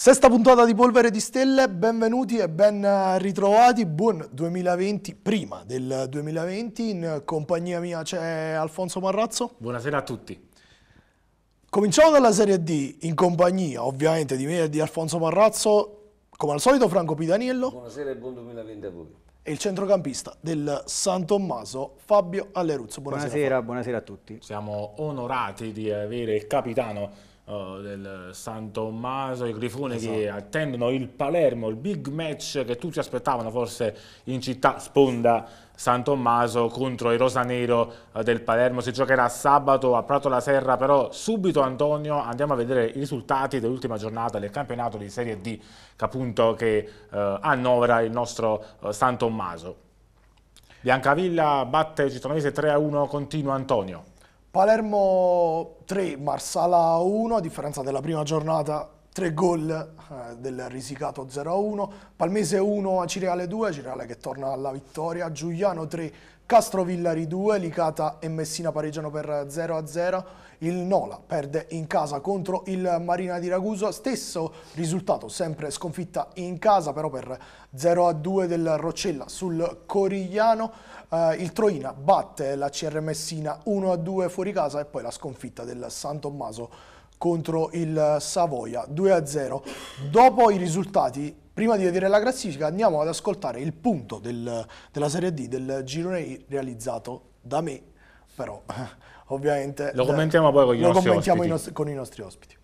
Sesta puntata di Polvere di Stelle, benvenuti e ben ritrovati, buon 2020, prima del 2020, in compagnia mia c'è Alfonso Marrazzo. Buonasera a tutti. Cominciamo dalla Serie D, in compagnia ovviamente di me e di Alfonso Marrazzo, come al solito Franco Pitaniello. Buonasera e buon 2020 a voi. E il centrocampista del San Tommaso, Fabio Alleruzzo. Buonasera, buonasera, buonasera a tutti. Siamo onorati di avere il capitano eh, del San Tommaso, i grifoni esatto. che attendono il Palermo, il big match che tutti aspettavano forse in città, sponda San Tommaso contro il Rosanero eh, del Palermo. Si giocherà sabato a Prato la Serra, però subito Antonio andiamo a vedere i risultati dell'ultima giornata del campionato di Serie D che appunto che eh, annovera il nostro San Tommaso. Biancavilla batte Citronese 3-1, continua Antonio. Palermo 3, Marsala 1, a differenza della prima giornata 3 gol eh, del risicato 0-1, Palmese 1, Acireale 2, Acireale che torna alla vittoria, Giuliano 3, Castro Villari 2, Licata e Messina pareggiano per 0-0, il Nola perde in casa contro il Marina di Ragusa, stesso risultato, sempre sconfitta in casa però per 0-2 del Roccella sul Corigliano, eh, il Troina batte la CR Messina 1-2 fuori casa e poi la sconfitta del San Tommaso contro il Savoia 2-0. Dopo i risultati Prima di vedere la classifica andiamo ad ascoltare il punto del, della Serie D del girone realizzato da me, però ovviamente... Lo commentiamo poi con i, nostri, commentiamo ospiti. I nostri, con i nostri ospiti.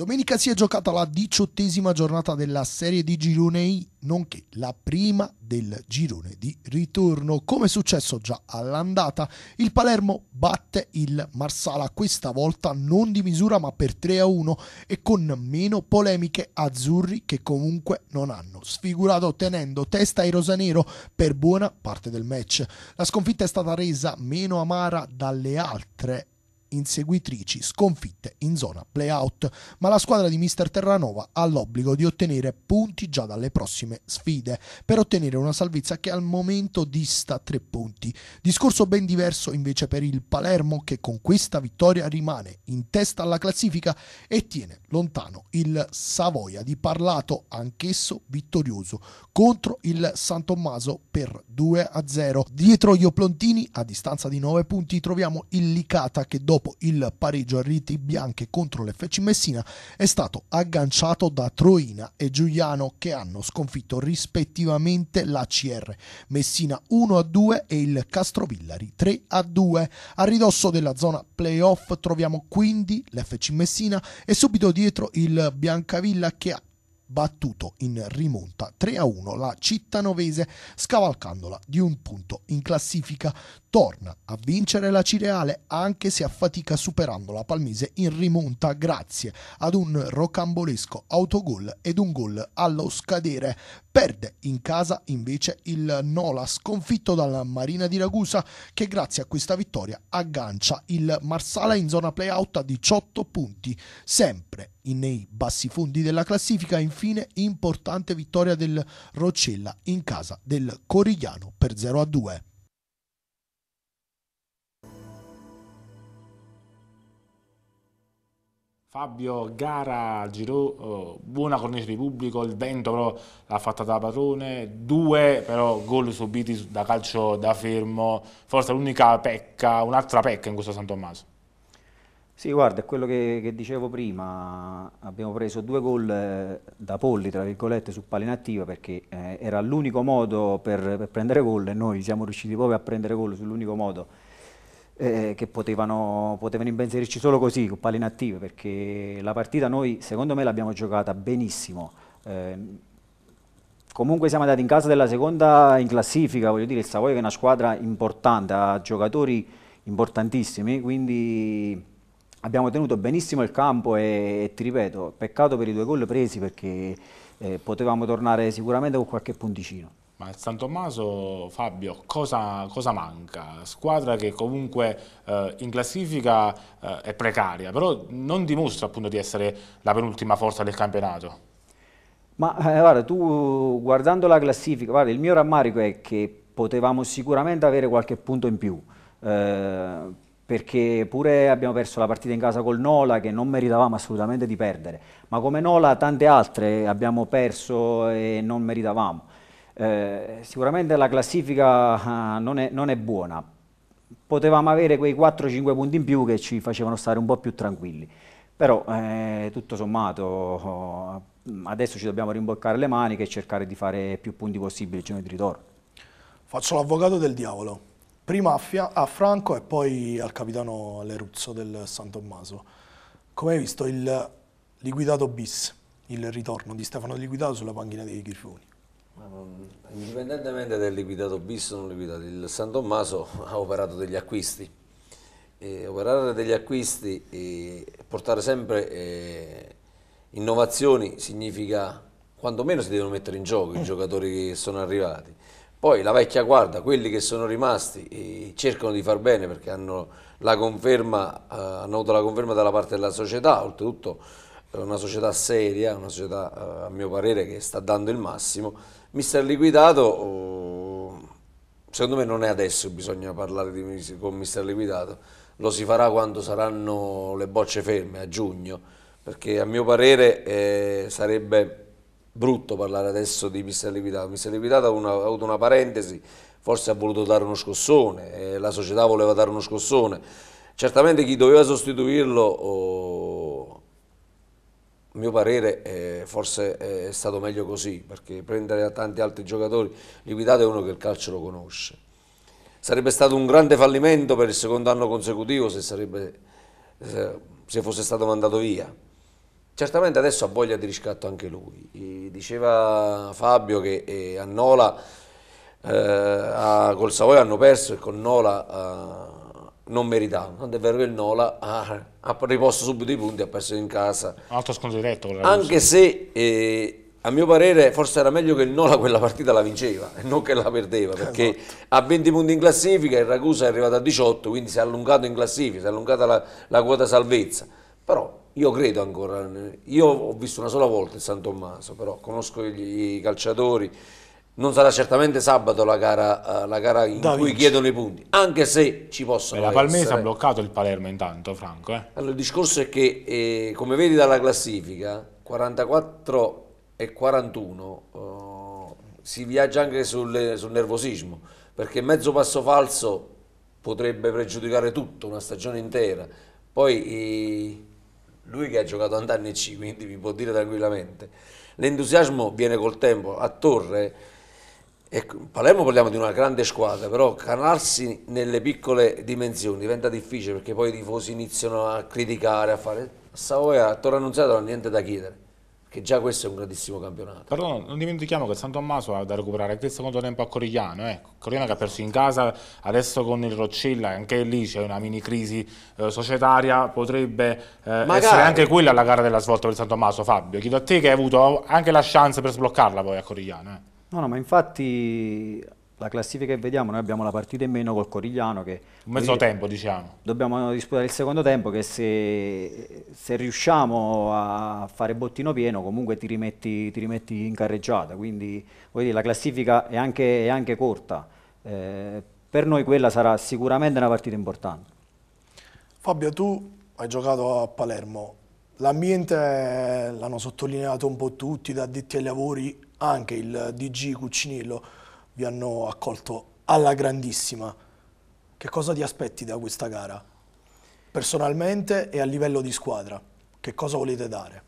Domenica si è giocata la diciottesima giornata della serie di girone I, nonché la prima del girone di ritorno. Come è successo già all'andata, il Palermo batte il Marsala, questa volta non di misura ma per 3 a 1 e con meno polemiche azzurri che comunque non hanno sfigurato tenendo testa ai rosanero per buona parte del match. La sconfitta è stata resa meno amara dalle altre inseguitrici sconfitte in zona playout, ma la squadra di Mister Terranova ha l'obbligo di ottenere punti già dalle prossime sfide per ottenere una salvezza che al momento dista tre punti. Discorso ben diverso invece per il Palermo che con questa vittoria rimane in testa alla classifica e tiene lontano il Savoia di Parlato, anch'esso vittorioso contro il San Tommaso per 2 0. Dietro gli Oplontini a distanza di 9 punti troviamo il Licata che dopo dopo il pareggio a riti bianche contro l'FC Messina, è stato agganciato da Troina e Giuliano che hanno sconfitto rispettivamente l'ACR Messina 1-2 e il Castrovillari 3-2. A ridosso della zona playoff troviamo quindi l'FC Messina e subito dietro il Biancavilla che ha battuto in rimonta 3-1 la Cittanovese, scavalcandola di un punto in classifica. Torna a vincere la Cireale anche se a fatica superando la Palmese in rimonta grazie ad un rocambolesco autogol ed un gol allo scadere. Perde in casa invece il Nola sconfitto dalla Marina di Ragusa che grazie a questa vittoria aggancia il Marsala in zona playout a 18 punti, sempre nei bassi fondi della classifica. Infine fine importante vittoria del Roccella in casa del Corigliano per 0 a 2. Fabio, gara, Giro, oh, buona cornice di pubblico, il vento però l'ha fatta da padrone, due però gol subiti da calcio da fermo, forse l'unica pecca, un'altra pecca in questo San Tommaso. Sì, guarda, è quello che, che, dicevo prima, abbiamo preso due gol eh, da polli, tra virgolette, su palla inattiva perché eh, era l'unico modo per, per prendere gol e noi siamo riusciti proprio a prendere gol sull'unico modo eh, che potevano, potevano impensierirci solo così, con palle inattive, perché la partita noi, secondo me, l'abbiamo giocata benissimo. Eh, comunque siamo andati in casa della seconda in classifica, voglio dire, il Savoia è una squadra importante, ha giocatori importantissimi, quindi abbiamo tenuto benissimo il campo e, e, ti ripeto, peccato per i due gol presi perché eh, potevamo tornare sicuramente con qualche punticino. Ma il San Tommaso, Fabio, cosa, cosa manca? Squadra che comunque eh, in classifica eh, è precaria, però non dimostra appunto di essere la penultima forza del campionato. Ma eh, guarda, tu guardando la classifica, guarda, il mio rammarico è che potevamo sicuramente avere qualche punto in più. Eh, perché pure abbiamo perso la partita in casa col Nola che non meritavamo assolutamente di perdere, ma come Nola tante altre abbiamo perso e non meritavamo. Eh, sicuramente la classifica ah, non è, non è buona, potevamo avere quei 4-5 punti in più che ci facevano stare un po' più tranquilli, però eh, tutto sommato oh, adesso ci dobbiamo rimboccare le maniche e cercare di fare più punti possibili il giorno di ritorno. Faccio l'avvocato del diavolo prima a, a, Franco e poi al capitano Leruzzo del San Tommaso. Come hai visto il liquidato bis, il ritorno di Stefano Liquidato sulla panchina dei Grifoni? Indipendentemente dal liquidato bis o non liquidato, il San Tommaso ha operato degli acquisti. E operare degli acquisti e portare sempre eh, innovazioni significa quantomeno si devono mettere in gioco i giocatori che sono arrivati poi la vecchia guarda, quelli che sono rimasti cercano di far bene perché hanno, la conferma, eh, hanno avuto la conferma dalla parte della società, oltretutto è una società seria, una società eh, a mio parere che sta dando il massimo. Mister Liquidato, oh, secondo me non è adesso che bisogna parlare di, con Mister Liquidato, lo si farà quando saranno le bocce ferme a giugno, perché a mio parere eh, sarebbe brutto parlare adesso di Mister Liquidato. Mister Liquidato ha, una, ha avuto una parentesi, forse ha voluto dare uno scossone, eh, la società voleva dare uno scossone. Certamente chi doveva sostituirlo, oh, a mio parere, eh, forse è stato meglio così, perché prendere tanti altri giocatori, Liquidato è uno che il calcio lo conosce. Sarebbe stato un grande fallimento per il secondo anno consecutivo se, sarebbe, se fosse stato mandato via Certamente adesso ha voglia di riscatto anche lui. Diceva Fabio che eh, a Nola, eh, a, col Savoia hanno perso e con Nola eh, non meritavano. Tanto è vero che il Nola ha, ha, riposto subito i punti, ha perso in casa. Un altro scontro diretto. Anche se... Eh, a mio parere forse era meglio che il Nola quella partita la vinceva e non che la perdeva perché esatto. ha 20 punti in classifica il Ragusa è arrivato a 18 quindi si è allungato in classifica, si è allungata la, la quota salvezza però io credo ancora, io ho visto una sola volta il San Tommaso, però conosco gli, i calciatori, non sarà certamente sabato la gara, eh, la gara in da cui vinci. chiedono i punti, anche se ci possono Beh, La Palmese ha bloccato il Palermo intanto, Franco. Eh. Allora, il discorso è che, eh, come vedi dalla classifica, 44 e 41 eh, si viaggia anche sul, sul nervosismo, perché mezzo passo falso potrebbe pregiudicare tutto, una stagione intera. Poi... Eh, lui che ha giocato a anni C, quindi vi può dire tranquillamente. L'entusiasmo viene col tempo, a Torre, e ecco, Palermo parliamo di una grande squadra, però canarsi nelle piccole dimensioni diventa difficile perché poi i tifosi iniziano a criticare, a fare... A Savoia, a Torre Annunziata non ha niente da chiedere che già questo è un grandissimo campionato. Però non dimentichiamo che San Tommaso ha da recuperare anche il secondo tempo a Corigliano, eh. Corigliano che ha perso in casa, adesso con il Roccilla, anche lì c'è una mini crisi eh, societaria, potrebbe eh, essere anche quella la gara della svolta per San Tommaso, Fabio. Chiedo a te che hai avuto anche la chance per sbloccarla poi a Corigliano. Eh. No, no, ma infatti la classifica che vediamo, noi abbiamo la partita in meno col Corigliano che... Un mezzo tempo diciamo. Dobbiamo disputare il secondo tempo che se, se riusciamo a fare bottino pieno comunque ti rimetti, ti rimetti in carreggiata, quindi dire, la classifica è anche, è anche corta. Eh, per noi quella sarà sicuramente una partita importante. Fabio, tu hai giocato a Palermo, l'ambiente l'hanno sottolineato un po' tutti, da addetti ai lavori, anche il DG Cuccinillo vi hanno accolto alla grandissima. Che cosa ti aspetti da questa gara? Personalmente e a livello di squadra, che cosa volete dare?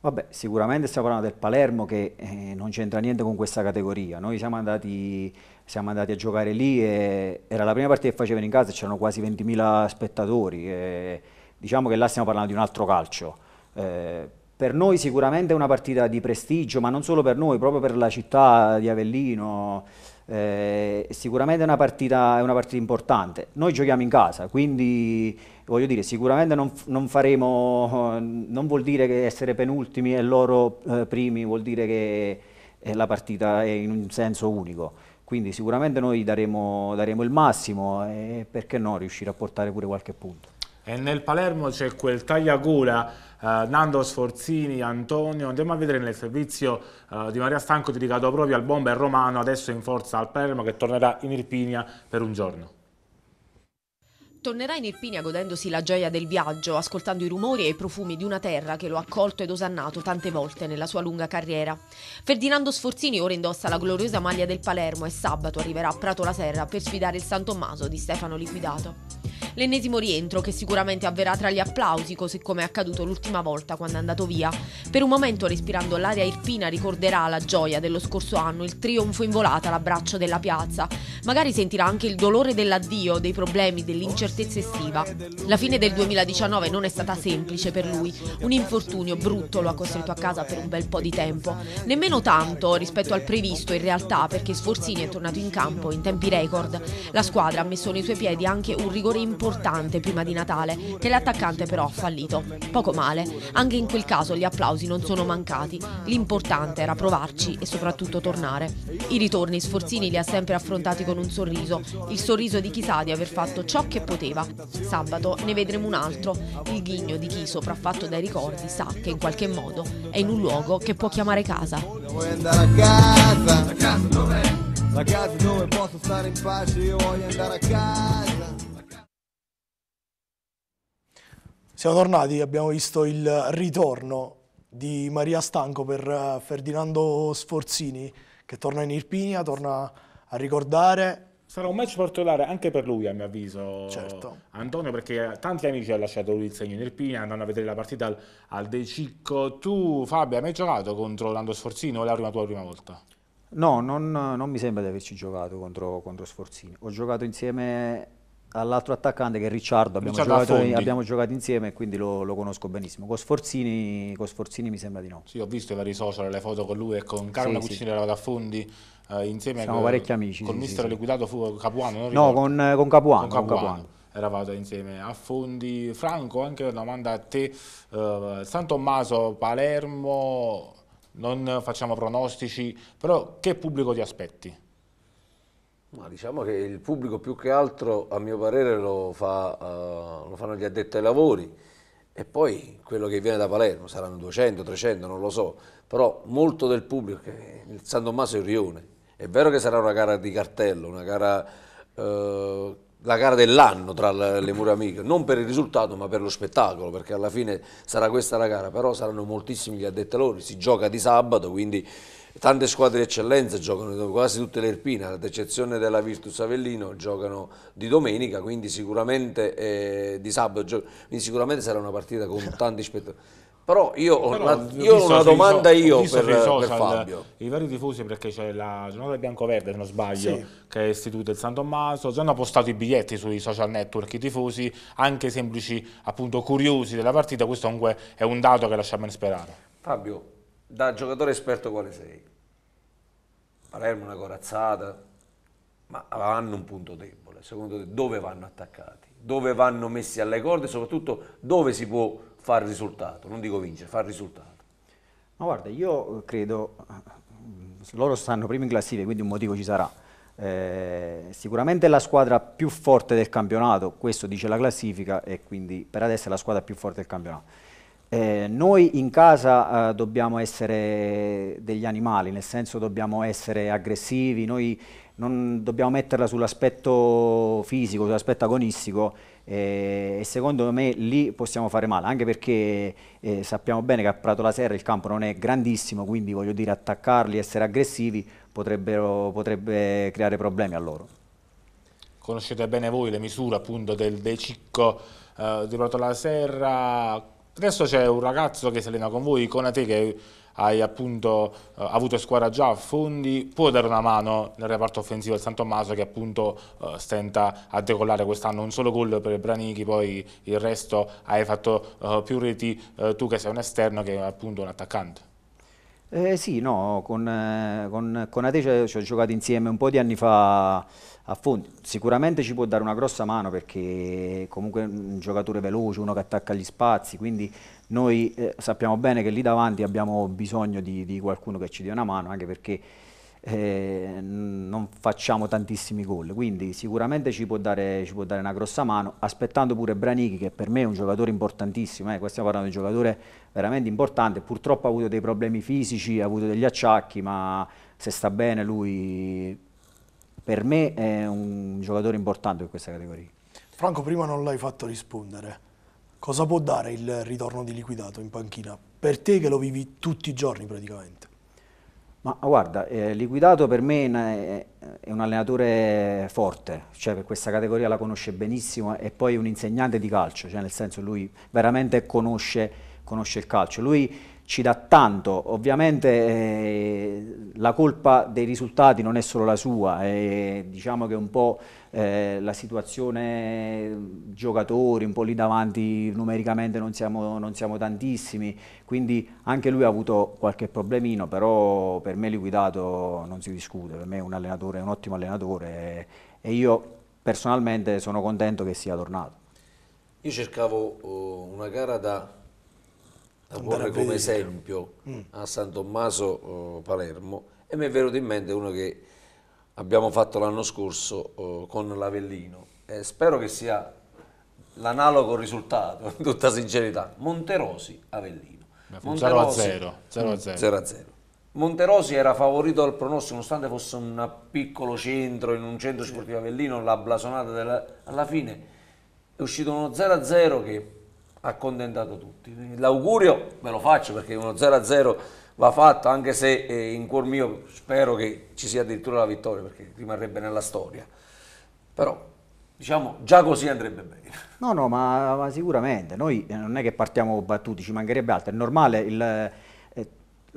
Vabbè, sicuramente stiamo parlando del Palermo che eh, non c'entra niente con questa categoria. Noi siamo andati, siamo andati, a giocare lì e era la prima partita che facevano in casa e c'erano quasi 20.000 spettatori. E, diciamo che là stiamo parlando di un altro calcio. Eh, per noi sicuramente è una partita di prestigio, ma non solo per noi, proprio per la città di Avellino. Eh, sicuramente è una, partita, è una, partita, importante. Noi giochiamo in casa, quindi voglio dire, sicuramente non, non faremo, non vuol dire che essere penultimi e loro eh, primi, vuol dire che eh, la partita è in un senso unico. Quindi sicuramente noi daremo, daremo il massimo e perché no riuscire a portare pure qualche punto e nel Palermo c'è quel tagliagula Uh, eh, Nando Sforzini, Antonio, andiamo a vedere nel servizio uh, di Maria Stanco dedicato proprio al bomber romano, adesso in forza al Palermo che tornerà in Irpinia per un giorno. Tornerà in Irpinia godendosi la gioia del viaggio, ascoltando i rumori e i profumi di una terra che lo ha accolto ed osannato tante volte nella sua lunga carriera. Ferdinando Sforzini ora indossa la gloriosa maglia del Palermo e sabato arriverà a Prato la Serra per sfidare il San Tommaso di Stefano Liquidato l'ennesimo rientro che sicuramente avverrà tra gli applausi, così come è accaduto l'ultima volta quando è andato via. Per un momento, respirando l'aria irpina, ricorderà la gioia dello scorso anno, il trionfo in volata, all'abbraccio della piazza. Magari sentirà anche il dolore dell'addio, dei problemi, dell'incertezza estiva. La fine del 2019 non è stata semplice per lui. Un infortunio brutto lo ha costretto a casa per un bel po' di tempo. Nemmeno tanto rispetto al previsto in realtà, perché Sforzini è tornato in campo in tempi record. La squadra ha messo nei suoi piedi anche un rigore importante importante prima di Natale, che l'attaccante però ha fallito. Poco male, anche in quel caso gli applausi non sono mancati, l'importante era provarci e soprattutto tornare. I ritorni Sforzini li ha sempre affrontati con un sorriso, il sorriso di chi sa di aver fatto ciò che poteva. Sabato ne vedremo un altro, il ghigno di chi sopraffatto dai ricordi sa che in qualche modo è in un luogo che può chiamare casa. Vuoi andare a casa? La casa dov'è? La casa dove posso stare in pace, io voglio andare a casa. Siamo tornati, abbiamo visto il ritorno di Maria Stanco per eh, Ferdinando Sforzini che torna in Irpinia, torna a ricordare. Sarà un match particolare anche per lui a mio avviso, certo. Antonio, perché tanti amici ha lasciato lui il segno in Irpinia, andando a vedere la partita al, al De Cicco. Tu Fabio hai mai giocato contro Lando Sforzini o è la prima, tua prima volta? No, non, non, mi sembra di averci giocato contro, contro Sforzini. Ho giocato insieme all'altro attaccante che è Ricciardo, abbiamo, Ricciardo giocato, abbiamo giocato, insieme quindi lo, lo conosco benissimo. Con Sforzini, con Sforzini, mi sembra di no. Sì, ho visto i vari social, le foto con lui e con Carlo sì, Cucina sì. da Fondi. Eh, insieme Siamo con, amici, con sì, mister sì, liquidato fu Capuano no eh, con, con Capuano, con Capuano eravate insieme a Fondi. Franco, anche una domanda a te. Uh, San Tommaso, Palermo, non facciamo pronostici, però che pubblico ti aspetti? Ma diciamo che il pubblico più che altro, a mio parere, lo, fa, uh, lo fanno gli addetti ai lavori e poi quello che viene da Palermo, saranno 200, 300, non lo so, però molto del pubblico, il San Tommaso è Rione, è vero che sarà una gara di cartello, una gara, eh, la gara dell'anno tra le mura amiche, non per il risultato ma per lo spettacolo, perché alla fine sarà questa la gara, però saranno moltissimi gli addetti ai lavori, si gioca di sabato, quindi tante squadre di eccellenza giocano quasi tutte le Irpine, ad eccezione della Virtus Avellino, giocano di domenica, quindi sicuramente eh, di sabato, quindi sicuramente sarà una partita con tanti spettatori. Però io ho Però una, io ho una domanda io per, per, Fabio. I vari tifosi, perché c'è la giornata bianco-verde, se non sbaglio, sì. che è istituita il San Tommaso, già hanno postato i biglietti sui social network i tifosi, anche semplici appunto curiosi della partita, questo comunque è un dato che lasciamo in sperare. Fabio, da giocatore esperto quale sei? Palermo una corazzata, ma hanno un punto debole, secondo te dove vanno attaccati? Dove vanno messi alle corde? e Soprattutto dove si può fare risultato? Non dico vincere, fare risultato. Ma guarda, io credo, loro stanno prima in classifica, quindi un motivo ci sarà. Eh, sicuramente è la squadra più forte del campionato, questo dice la classifica, e quindi per adesso è la squadra più forte del campionato eh, noi in casa eh, dobbiamo essere degli animali, nel senso dobbiamo essere aggressivi, noi non dobbiamo metterla sull'aspetto fisico, sull'aspetto agonistico eh, e secondo me lì possiamo fare male, anche perché eh, sappiamo bene che a Prato la Serra il campo non è grandissimo, quindi voglio dire attaccarli, essere aggressivi potrebbe creare problemi a loro. Conoscete bene voi le misure appunto del decicco eh, di Prato la Serra, Adesso c'è un ragazzo che si allena con voi, con te che hai appunto eh, avuto squadra già a fondi, può dare una mano nel reparto offensivo del San Tommaso che appunto eh, stenta a decollare quest'anno un solo gol per Branichi, poi il resto hai fatto eh, più reti eh, tu che sei un esterno che è appunto un attaccante. Eh sì, no, con, eh, con, con Ate ci, ho giocato insieme un po' di anni fa a Fondi. Sicuramente ci può dare una grossa mano perché comunque è un giocatore veloce, uno che attacca gli spazi, quindi noi eh, sappiamo bene che lì davanti abbiamo bisogno di, di qualcuno che ci dia una mano, anche perché eh, non facciamo tantissimi gol, quindi sicuramente ci può, dare, ci può, dare, una grossa mano, aspettando pure Branichi che per me è un giocatore importantissimo, eh, qua stiamo parlando di un giocatore veramente importante, purtroppo ha avuto dei problemi fisici, ha avuto degli acciacchi, ma se sta bene lui per me è un giocatore importante in questa categoria. Franco prima non l'hai fatto rispondere, cosa può dare il ritorno di liquidato in panchina? Per te che lo vivi tutti i giorni praticamente. Ma guarda, eh, Liquidato per me è un allenatore forte, cioè per questa categoria la conosce benissimo e poi è un insegnante di calcio, cioè nel senso lui veramente conosce, conosce il calcio. Lui ci dà tanto, ovviamente eh, la colpa dei risultati non è solo la sua, è, diciamo che un po' eh, la situazione giocatori, un po' lì davanti numericamente non siamo, non siamo, tantissimi, quindi anche lui ha avuto qualche problemino, però per me liquidato non si discute, per me è un allenatore, è un ottimo allenatore e io personalmente sono contento che sia tornato. Io cercavo oh, una gara da da porre come esempio mm. a San Tommaso eh, Palermo e mi è venuto in mente uno che abbiamo fatto l'anno scorso eh, con l'Avellino e spero che sia l'analogo risultato, in tutta sincerità, Monterosi Avellino. 0 a 0. 0, a 0. Mm, Monterosi era favorito dal pronostico, nonostante fosse un piccolo centro in un centro sportivo Avellino, la blasonata della, alla fine è uscito uno 0 a 0 che accontentato tutti. L'augurio ve lo faccio perché uno 0-0 va fatto, anche se eh, in cuor mio spero che ci sia addirittura la vittoria perché rimarrebbe nella storia. Però diciamo già così andrebbe bene. No, no, ma, ma sicuramente noi eh, non è che partiamo battuti, ci mancherebbe altro, è normale il eh,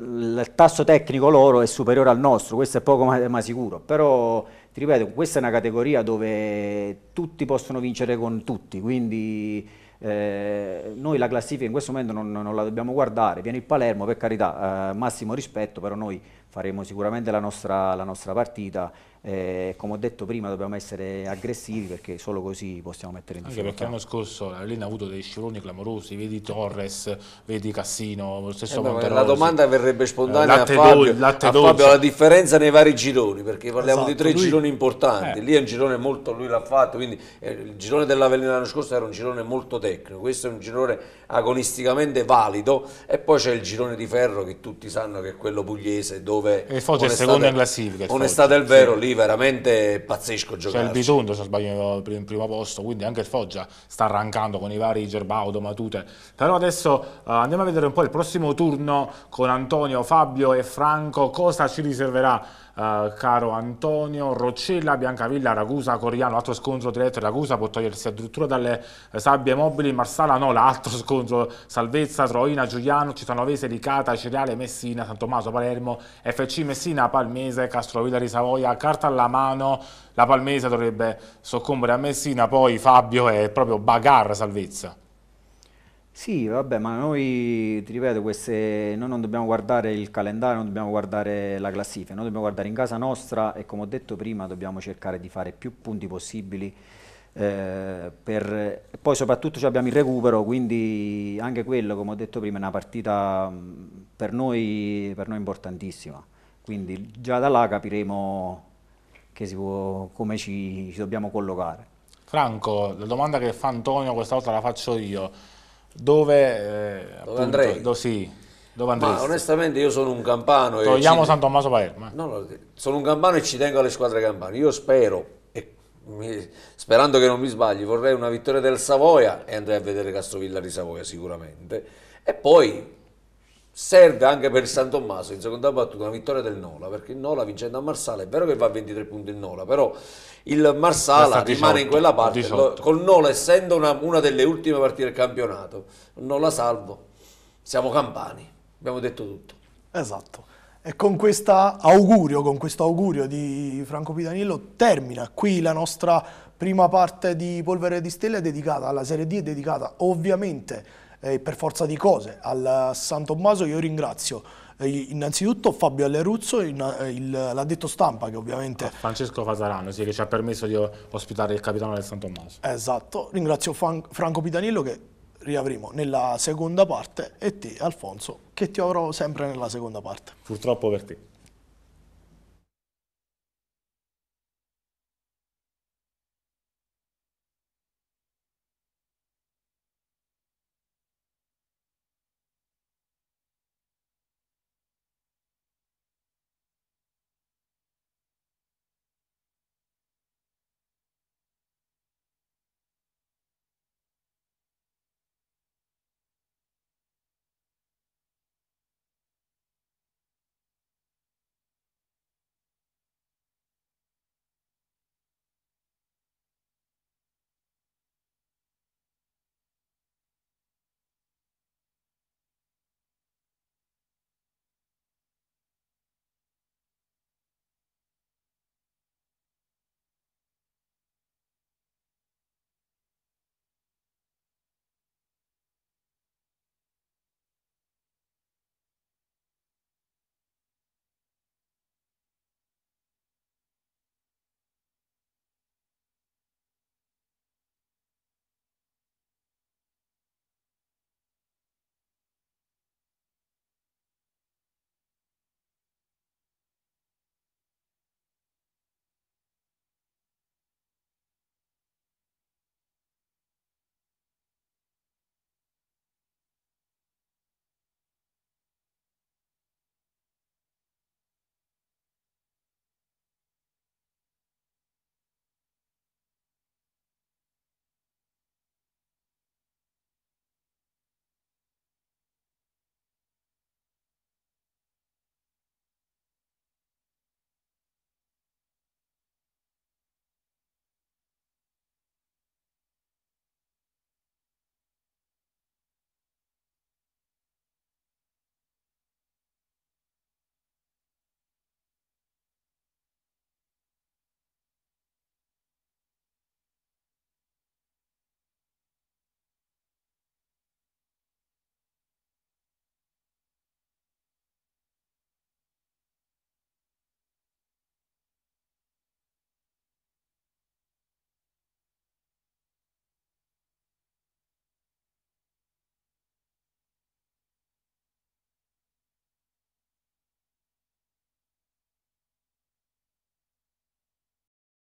il tasso tecnico loro è superiore al nostro, questo è poco ma, ma, sicuro, però ti ripeto, questa è una categoria dove tutti possono vincere con tutti, quindi eh, noi la classifica in questo momento non, non, la dobbiamo guardare, viene il Palermo per carità, eh, massimo rispetto, però noi faremo sicuramente la nostra, la nostra partita eh, come ho detto prima dobbiamo essere aggressivi perché solo così possiamo mettere in difficoltà. Anche perché l'anno scorso la Lina ha avuto dei scivoloni clamorosi, vedi Torres, vedi Cassino, lo stesso eh, La domanda verrebbe spontanea eh, a, Fabio, latte a Fabio, la differenza nei vari gironi, perché parliamo esatto, di tre lui, gironi importanti, eh. lì è un girone molto, lui l'ha fatto, quindi eh, il girone dell'Avellino l'anno scorso era un girone molto tecnico, questo è un girone agonisticamente valido e poi c'è il girone di ferro che tutti sanno che è quello pugliese dove il Foggia è secondo in classifica il onestà del vero sì. lì veramente è pazzesco giocare c'è il Bisonto se sbaglio in primo posto quindi anche il Foggia sta arrancando con i vari Gerbaudo, Matute però adesso uh, andiamo a vedere un po' il prossimo turno con Antonio, Fabio e Franco cosa ci riserverà eh, caro Antonio, Roccella, Biancavilla, Ragusa, Coriano, altro scontro diretto, Ragusa può togliersi addirittura dalle eh, sabbie mobili, Marsala no, l'altro scontro, Salvezza, Troina, Giuliano, Citanovese, Licata, Cereale, Messina, San Tommaso, Palermo, FC Messina, Palmese, Castrovilla di Savoia, carta alla mano, la Palmese dovrebbe soccombere a Messina, poi Fabio è proprio bagarra Salvezza. Sì, vabbè, ma noi, ti ripeto, queste, noi non dobbiamo guardare il calendario, non dobbiamo guardare la classifica, noi dobbiamo guardare in casa nostra e come ho detto prima dobbiamo cercare di fare più punti possibili. Eh, per, poi soprattutto abbiamo il recupero, quindi anche quello, come ho detto prima, è una partita per noi, per noi importantissima. Quindi già da là capiremo può, come ci, ci dobbiamo collocare. Franco, la domanda che fa Antonio questa volta la faccio io dove, eh, dove appunto, andrei. Do, sì, dove Ma onestamente io sono un campano. Togliamo San Tommaso Palermo. Eh. No, no, sono un campano e ci tengo alle squadre campane. Io spero, mi, sperando che non mi sbagli, vorrei una vittoria del Savoia e andrei a vedere Castrovilla di Savoia sicuramente. E poi serve anche per San Tommaso in seconda battuta una vittoria del Nola, perché il Nola vincendo a Marsala è vero che va a 23 punti il Nola, però il Marsala rimane 18, in quella parte, 18. col Nola essendo una, una, delle ultime partite del campionato, Nola salvo, siamo campani, abbiamo detto tutto. Esatto. E con, augurio, con questo augurio di Franco Pidanillo termina qui la nostra prima parte di Polvere di Stelle dedicata alla Serie D dedicata ovviamente eh, per forza di cose. Al San Tommaso io ringrazio eh, innanzitutto Fabio Alleruzzo, eh, detto stampa che ovviamente... Francesco Fasarano, sì, che ci ha permesso di ospitare il capitano del San Tommaso. Esatto, ringrazio Franco Pitanillo che riavremo nella seconda parte e te Alfonso che ti avrò sempre nella seconda parte. Purtroppo per te.